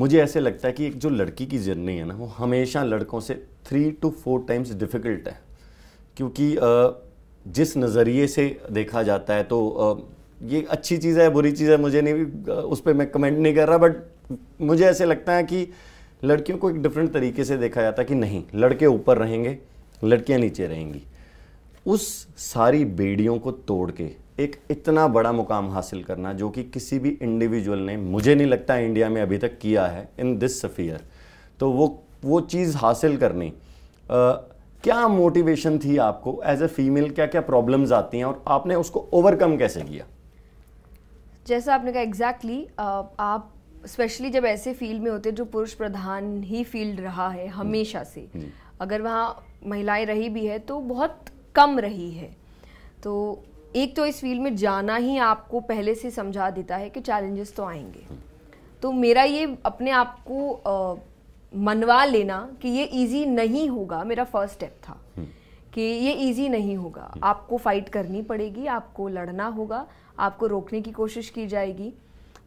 मुझे ऐसे लगता है कि एक जो लड़की की जर्नी है ना वो हमेशा लड़कों से three to four times difficult है क्योंकि जिस नज़रिए से देखा जाता है तो ये अच्छी चीज़ है बुरी चीज़ है मुझे नहीं उस पर मैं कमेंट नहीं कर रहा बट मुझे ऐसे लगता है कि लड़कियों को एक डिफरेंट तरीके से देखा जाता है कि नहीं लड़के ऊपर रहेंगे लड़कियां नीचे रहेंगी उस सारी बेड़ियों को तोड़ के एक इतना बड़ा मुकाम हासिल करना जो कि किसी भी इंडिविजुअल ने मुझे नहीं लगता इंडिया में अभी तक किया है इन दिस सफ़ियर तो वो वो चीज़ हासिल करनी आ, क्या मोटिवेशन थी आपको एज ए फीमेल क्या क्या प्रॉब्लम्स आती हैं और आपने उसको ओवरकम कैसे किया जैसा आपने कहा एग्जैक्टली exactly, आप स्पेशली जब ऐसे फील्ड में होते जो पुरुष प्रधान ही फील्ड रहा है हम्म। हमेशा से हम्म। अगर वहाँ महिलाएं रही भी है तो बहुत कम रही है तो एक तो इस फील्ड में जाना ही आपको पहले से समझा देता है कि चैलेंजेस तो आएंगे हम्म। तो मेरा ये अपने आप को मनवा लेना कि ये इजी नहीं होगा मेरा फर्स्ट स्टेप था हम्म। कि ये इजी नहीं होगा हम्म। आपको फाइट करनी पड़ेगी आपको लड़ना होगा आपको रोकने की कोशिश की जाएगी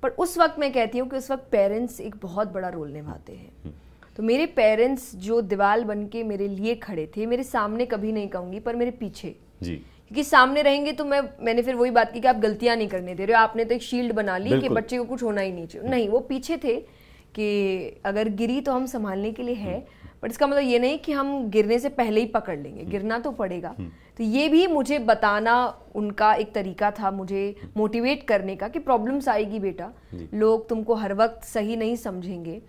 पर उस वक्त मैं कहती हूँ कि उस वक्त पेरेंट्स एक बहुत बड़ा रोल निभाते हैं तो मेरे पेरेंट्स जो दीवार बन के मेरे लिए खड़े थे मेरे सामने कभी नहीं कहूँगी पर मेरे पीछे जी क्योंकि सामने रहेंगे तो मैं मैंने फिर वही बात की कि आप गलतियां नहीं करने दे रहे हो आपने तो एक शील्ड बना ली कि बच्चे को कुछ होना ही नहीं चाहिए नहीं वो पीछे थे कि अगर गिरी तो हम संभालने के लिए है बट इसका मतलब ये नहीं कि हम गिरने से पहले ही पकड़ लेंगे हम्म। गिरना तो पड़ेगा हम्म। तो ये भी मुझे बताना उनका एक तरीका था मुझे मोटिवेट करने का कि प्रॉब्लम्स आएगी बेटा लोग तुमको हर वक्त सही नहीं समझेंगे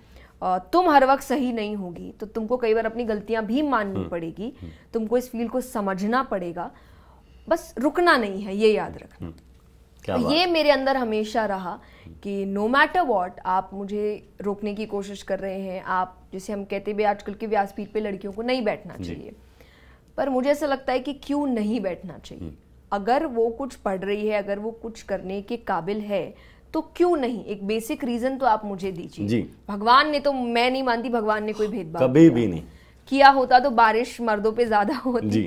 तुम हर वक्त सही नहीं होगी तो तुमको कई बार अपनी गलतियां भी माननी हम्म। पड़ेगी तुमको इस फील्ड को समझना पड़ेगा बस रुकना नहीं है ये याद रखना हम्म, तो ये मेरे अंदर हमेशा रहा कि नो मैटर वॉट आप मुझे रोकने की कोशिश कर रहे हैं आप जैसे हम कहते भी आजकल के व्यासपीठ पे लड़कियों को नहीं बैठना चाहिए पर मुझे ऐसा लगता है कि क्यों नहीं बैठना चाहिए हम्म। अगर वो कुछ पढ़ रही है अगर वो कुछ करने के काबिल है तो क्यों नहीं एक बेसिक रीजन तो आप मुझे दीजिए भगवान ने तो मैं नहीं मानती भगवान ने कोई भेदभाव कभी भी नहीं किया होता तो बारिश मर्दों पे ज्यादा होती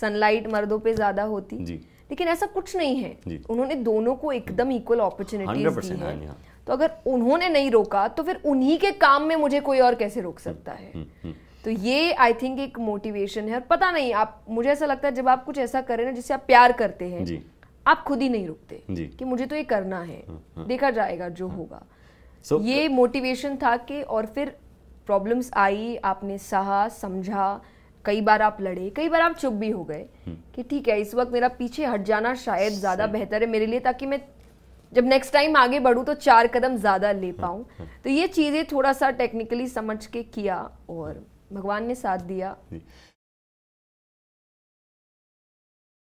सनलाइट मर्दों पे ज्यादा होती जी. लेकिन ऐसा कुछ नहीं है उन्होंने दोनों को एकदम इक्वल अपॉर्चुनिटीज दी है हाँ हाँ। तो अगर उन्होंने नहीं रोका तो फिर उन्हीं के काम में मुझे कोई और कैसे रोक हम्म, सकता है हम्म, हम्म। तो ये आई थिंक एक मोटिवेशन है और पता नहीं आप मुझे ऐसा लगता है जब आप कुछ ऐसा करें ना जिससे आप प्यार करते हैं आप खुद ही नहीं रुकते कि मुझे तो ये करना है देखा जाएगा जो होगा so, ये मोटिवेशन था कि और फिर प्रॉब्लम्स आई आपने सहा समझा कई बार आप लड़े कई बार आप चुप भी हो गए हम्म। कि ठीक है इस वक्त मेरा पीछे हट जाना शायद ज़्यादा बेहतर है मेरे लिए ताकि मैं जब नेक्स्ट टाइम आगे बढ़ूँ तो चार कदम ज़्यादा ले हम्म। पाऊँ हम्म। तो ये चीज़ें थोड़ा सा टेक्निकली समझ के किया और भगवान ने साथ दिया